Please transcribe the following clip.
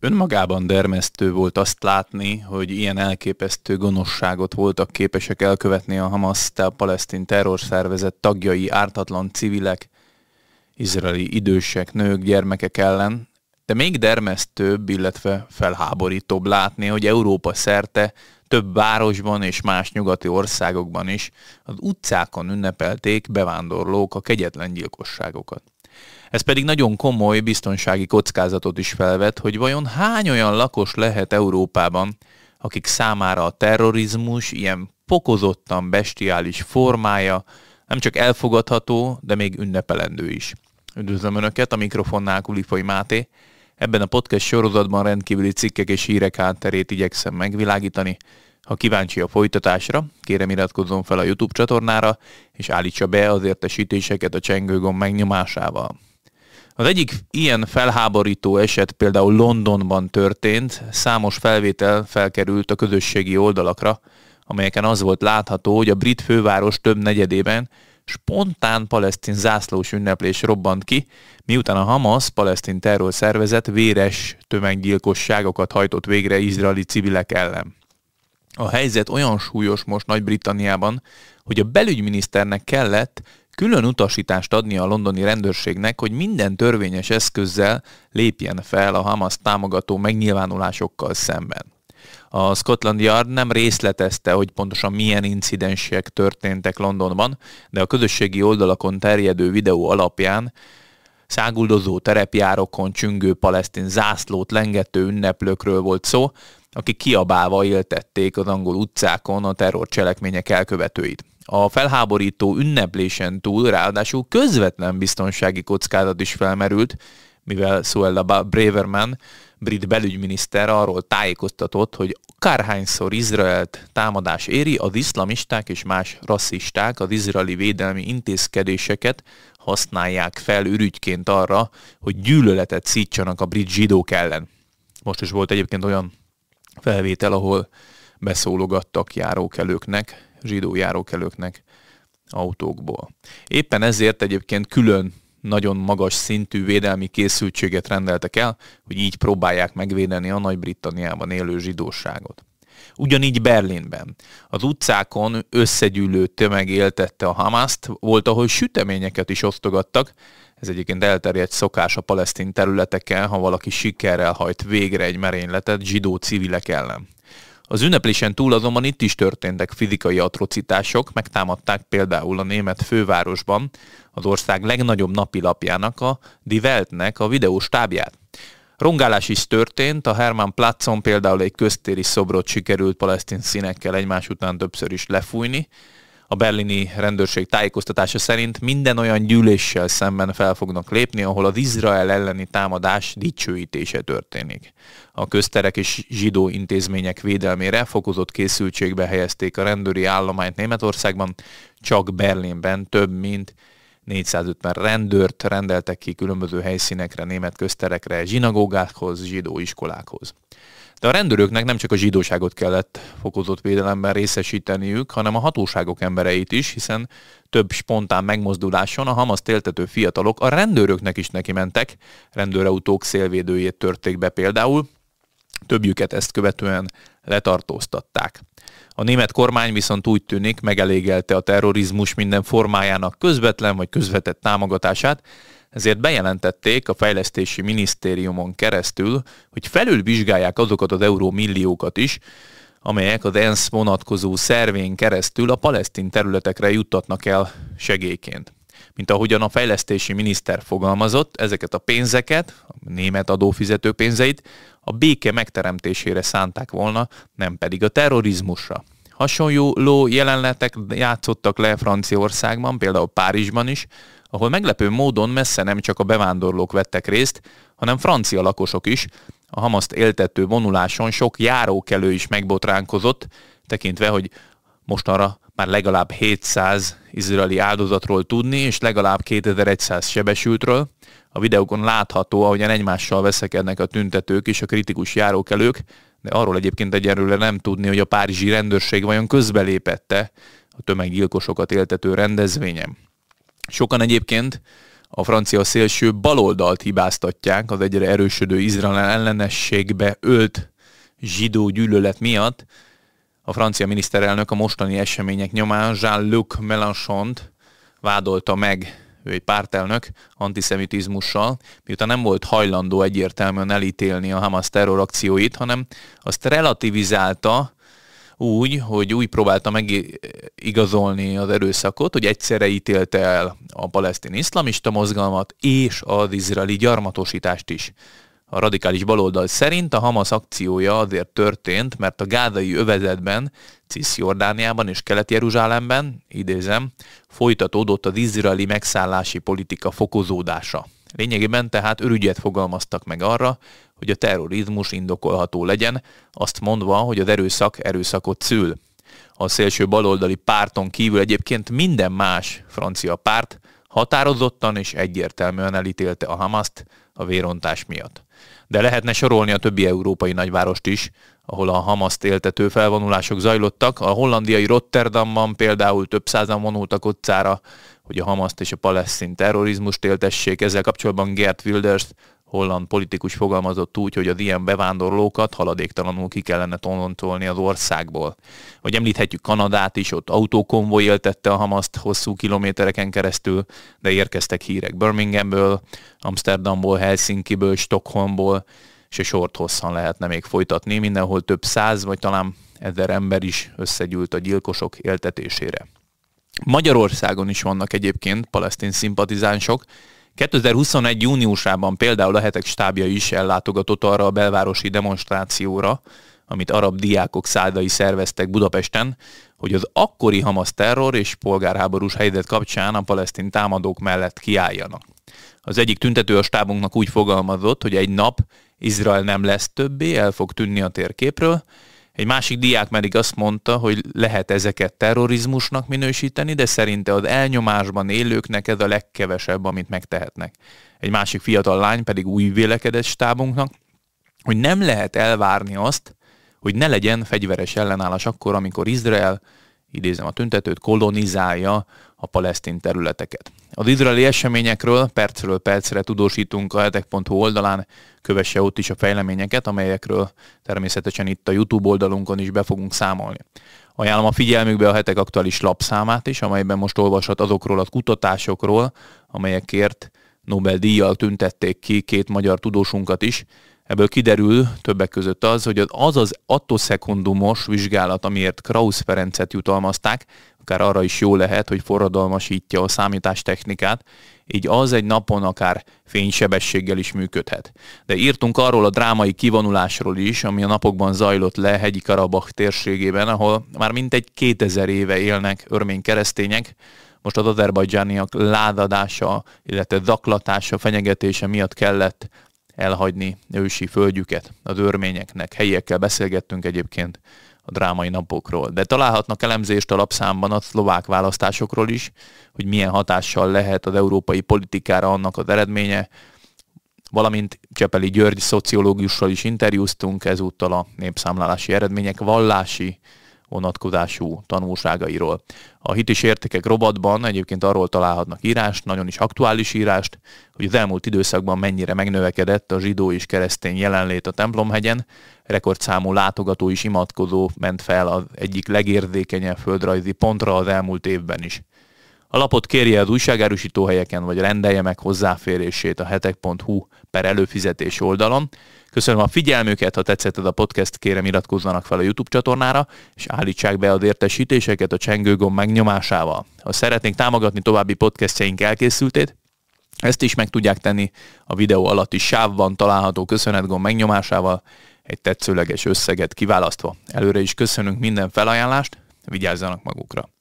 önmagában dermesztő volt azt látni, hogy ilyen elképesztő gonoszságot voltak képesek elkövetni a Hamas, a palesztin terrorszervezet tagjai, ártatlan civilek, izraeli idősek, nők, gyermekek ellen, de még dermesztőbb, illetve felháborítóbb látni, hogy Európa szerte több városban és más nyugati országokban is az utcákon ünnepelték bevándorlók a kegyetlen gyilkosságokat. Ez pedig nagyon komoly biztonsági kockázatot is felvet, hogy vajon hány olyan lakos lehet Európában, akik számára a terrorizmus ilyen pokozottan bestiális formája nem csak elfogadható, de még ünnepelendő is. Üdvözlöm Önöket, a mikrofonnál Kulifai Máté. Ebben a podcast sorozatban rendkívüli cikkek és hírek hátterét igyekszem megvilágítani. Ha kíváncsi a folytatásra, kérem iratkozzon fel a YouTube csatornára, és állítsa be az értesítéseket a csengőgomb megnyomásával. Az egyik ilyen felháborító eset például Londonban történt, számos felvétel felkerült a közösségi oldalakra, amelyeken az volt látható, hogy a brit főváros több negyedében spontán palesztin zászlós ünneplés robbant ki, miután a Hamas palesztin terrorszervezet véres tömeggyilkosságokat hajtott végre izraeli civilek ellen. A helyzet olyan súlyos most Nagy-Britanniában, hogy a belügyminiszternek kellett külön utasítást adni a londoni rendőrségnek, hogy minden törvényes eszközzel lépjen fel a Hamas támogató megnyilvánulásokkal szemben. A Scotland Yard nem részletezte, hogy pontosan milyen incidensek történtek Londonban, de a közösségi oldalakon terjedő videó alapján száguldozó terepjárokon csüngő palesztin zászlót lengető ünneplőkről volt szó, akik kiabálva éltették az angol utcákon a terrorcselekmények elkövetőit a felháborító ünneplésen túl ráadásul közvetlen biztonsági kockázat is felmerült, mivel Suella Braverman, brit belügyminiszter arról tájékoztatott, hogy akárhányszor Izraelt támadás éri, az iszlamisták és más rasszisták az izraeli védelmi intézkedéseket használják fel ürügyként arra, hogy gyűlöletet szítsanak a brit zsidók ellen. Most is volt egyébként olyan felvétel, ahol beszólogattak járókelőknek, zsidó járókelőknek autókból. Éppen ezért egyébként külön nagyon magas szintű védelmi készültséget rendeltek el, hogy így próbálják megvédeni a Nagy-Britanniában élő zsidóságot. Ugyanígy Berlinben. Az utcákon összegyűlő tömeg éltette a Hamaszt, volt, ahol süteményeket is osztogattak, ez egyébként elterjedt szokás a palesztin területeken, ha valaki sikerrel hajt végre egy merényletet zsidó civilek ellen. Az ünneplésen túl azonban itt is történtek fizikai atrocitások, megtámadták például a német fővárosban az ország legnagyobb napilapjának, a Die Weltnek a videós tábját. Rongálás is történt, a Hermann Platzon például egy köztéri szobrot sikerült palesztin színekkel egymás után többször is lefújni, a berlini rendőrség tájékoztatása szerint minden olyan gyűléssel szemben fel fognak lépni, ahol az Izrael elleni támadás dicsőítése történik. A közterek és zsidó intézmények védelmére fokozott készültségbe helyezték a rendőri állományt Németországban, csak Berlinben több mint 450 rendőrt rendeltek ki különböző helyszínekre, német közterekre, zsinagógákhoz, zsidó iskolákhoz. De a rendőröknek nem csak a zsidóságot kellett fokozott védelemben részesíteniük, hanem a hatóságok embereit is, hiszen több spontán megmozduláson a Hamas téltető fiatalok a rendőröknek is neki mentek, rendőrautók szélvédőjét törték be például, többjüket ezt követően letartóztatták. A német kormány viszont úgy tűnik megelégelte a terrorizmus minden formájának közvetlen vagy közvetett támogatását, ezért bejelentették a fejlesztési minisztériumon keresztül, hogy felülvizsgálják azokat az eurómilliókat is, amelyek az ENSZ vonatkozó szervén keresztül a palesztin területekre juttatnak el segélyként mint ahogyan a fejlesztési miniszter fogalmazott, ezeket a pénzeket, a német adófizető pénzeit a béke megteremtésére szánták volna, nem pedig a terrorizmusra. Hasonló jelenletek játszottak le Franciaországban, például Párizsban is, ahol meglepő módon messze nem csak a bevándorlók vettek részt, hanem francia lakosok is. A Hamaszt éltető vonuláson sok járókelő is megbotránkozott, tekintve, hogy mostanra már legalább 700 izraeli áldozatról tudni, és legalább 2100 sebesültről. A videókon látható, ahogyan egymással veszekednek a tüntetők és a kritikus járókelők, de arról egyébként egyenlőre nem tudni, hogy a párizsi rendőrség vajon közbelépette a tömeggyilkosokat éltető rendezvényem. Sokan egyébként a francia szélső baloldalt hibáztatják az egyre erősödő Izrael ellenességbe ölt zsidó gyűlölet miatt, a francia miniszterelnök a mostani események nyomán Jean-Luc Mélenchon vádolta meg ő egy pártelnök antiszemitizmussal, miután nem volt hajlandó egyértelműen elítélni a Hamas terrorakcióit, hanem azt relativizálta úgy, hogy úgy próbálta megigazolni az erőszakot, hogy egyszerre ítélte el a palesztin iszlamista mozgalmat és az izraeli gyarmatosítást is. A radikális baloldal szerint a Hamas akciója azért történt, mert a gázai övezetben, Cisjordániában és Kelet-Jeruzsálemben, idézem, folytatódott az izraeli megszállási politika fokozódása. Lényegében tehát örügyet fogalmaztak meg arra, hogy a terrorizmus indokolható legyen, azt mondva, hogy az erőszak erőszakot szül. A szélső baloldali párton kívül egyébként minden más francia párt határozottan és egyértelműen elítélte a Hamaszt, a vérontás miatt. De lehetne sorolni a többi európai nagyvárost is, ahol a Hamaszt éltető felvonulások zajlottak. A hollandiai Rotterdamban például több százan vonultak utcára, hogy a Hamaszt és a palesztin terrorizmust éltessék. Ezzel kapcsolatban Gert Wilders, holland politikus fogalmazott úgy, hogy az ilyen bevándorlókat haladéktalanul ki kellene toloncolni az országból. Vagy említhetjük Kanadát is, ott autókonvoj éltette a Hamaszt hosszú kilométereken keresztül, de érkeztek hírek Birminghamből, Amsterdamból, Helsinkiből, Stockholmból, és a sort hosszan lehetne még folytatni, mindenhol több száz vagy talán ezer ember is összegyűlt a gyilkosok éltetésére. Magyarországon is vannak egyébként palesztin szimpatizánsok, 2021. júniusában például a hetek stábja is ellátogatott arra a belvárosi demonstrációra, amit arab diákok szádai szerveztek Budapesten, hogy az akkori Hamas terror és polgárháborús helyzet kapcsán a palesztin támadók mellett kiálljanak. Az egyik tüntető a stábunknak úgy fogalmazott, hogy egy nap Izrael nem lesz többé, el fog tűnni a térképről, egy másik diák pedig azt mondta, hogy lehet ezeket terrorizmusnak minősíteni, de szerinte az elnyomásban élőknek ez a legkevesebb, amit megtehetnek. Egy másik fiatal lány pedig új vélekedett stábunknak, hogy nem lehet elvárni azt, hogy ne legyen fegyveres ellenállás akkor, amikor Izrael, idézem a tüntetőt, kolonizálja a palesztin területeket. Az izraeli eseményekről percről percre tudósítunk a hetek.hu oldalán, kövesse ott is a fejleményeket, amelyekről természetesen itt a YouTube oldalunkon is be fogunk számolni. Ajánlom a figyelmükbe a hetek aktuális lapszámát is, amelyben most olvashat azokról a kutatásokról, amelyekért Nobel-díjjal tüntették ki két magyar tudósunkat is, Ebből kiderül többek között az, hogy az az attoszekundumos vizsgálat, amiért Krausz Ferencet jutalmazták, akár arra is jó lehet, hogy forradalmasítja a számítástechnikát, így az egy napon akár fénysebességgel is működhet. De írtunk arról a drámai kivonulásról is, ami a napokban zajlott le hegyi Karabach térségében, ahol már mintegy 2000 éve élnek örmény keresztények, most az azerbajdzsániak ládadása, illetve zaklatása, fenyegetése miatt kellett elhagyni ősi földjüket az örményeknek. Helyiekkel beszélgettünk egyébként a drámai napokról. De találhatnak elemzést a lapszámban a szlovák választásokról is, hogy milyen hatással lehet az európai politikára annak az eredménye, valamint Csepeli György szociológussal is interjúztunk, ezúttal a népszámlálási eredmények vallási vonatkozású tanulságairól. A hit és értékek robotban egyébként arról találhatnak írást, nagyon is aktuális írást, hogy az elmúlt időszakban mennyire megnövekedett a zsidó és keresztény jelenlét a templomhegyen, rekordszámú látogató és imatkozó ment fel az egyik legérzékenyebb földrajzi pontra az elmúlt évben is. A lapot kérje az újságárusító helyeken, vagy rendelje meg hozzáférését a hetek.hu per előfizetés oldalon, Köszönöm a figyelmüket, ha tetszett a podcast, kérem iratkozzanak fel a YouTube csatornára, és állítsák be a értesítéseket a csengőgomb megnyomásával. Ha szeretnék támogatni további podcastjeink elkészültét, ezt is meg tudják tenni a videó alatti sávban található köszönetgomb megnyomásával, egy tetszőleges összeget kiválasztva. Előre is köszönünk minden felajánlást, vigyázzanak magukra!